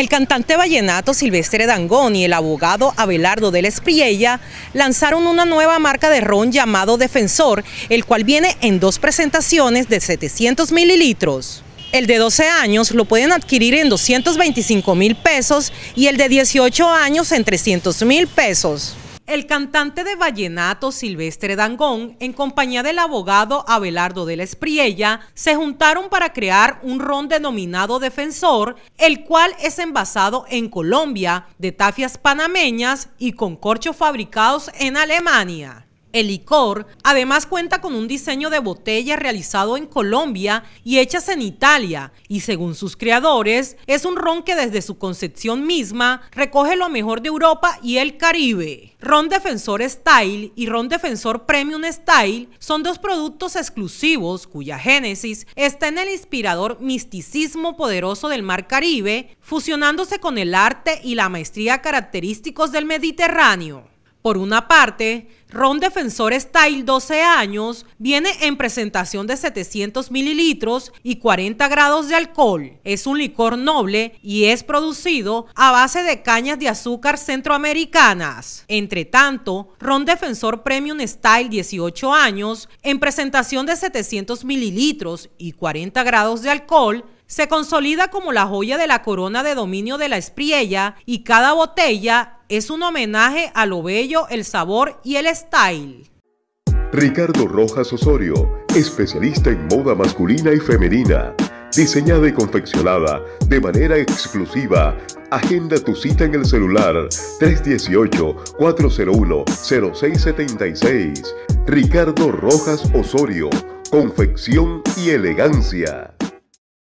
El cantante vallenato Silvestre Dangón y el abogado Abelardo de la Espriella lanzaron una nueva marca de ron llamado Defensor, el cual viene en dos presentaciones de 700 mililitros. El de 12 años lo pueden adquirir en 225 mil pesos y el de 18 años en 300 mil pesos. El cantante de vallenato Silvestre Dangón, en compañía del abogado Abelardo de la Espriella, se juntaron para crear un ron denominado Defensor, el cual es envasado en Colombia, de tafias panameñas y con corchos fabricados en Alemania. El licor además cuenta con un diseño de botella realizado en Colombia y hechas en Italia, y según sus creadores, es un ron que desde su concepción misma recoge lo mejor de Europa y el Caribe. Ron Defensor Style y Ron Defensor Premium Style son dos productos exclusivos cuya génesis está en el inspirador misticismo poderoso del Mar Caribe, fusionándose con el arte y la maestría característicos del Mediterráneo. Por una parte, Ron Defensor Style 12 años viene en presentación de 700 mililitros y 40 grados de alcohol. Es un licor noble y es producido a base de cañas de azúcar centroamericanas. Entre tanto, Ron Defensor Premium Style 18 años en presentación de 700 mililitros y 40 grados de alcohol se consolida como la joya de la corona de dominio de la espriella y cada botella es un homenaje a lo bello, el sabor y el style. Ricardo Rojas Osorio, especialista en moda masculina y femenina. Diseñada y confeccionada de manera exclusiva. Agenda tu cita en el celular 318-401-0676. Ricardo Rojas Osorio, confección y elegancia.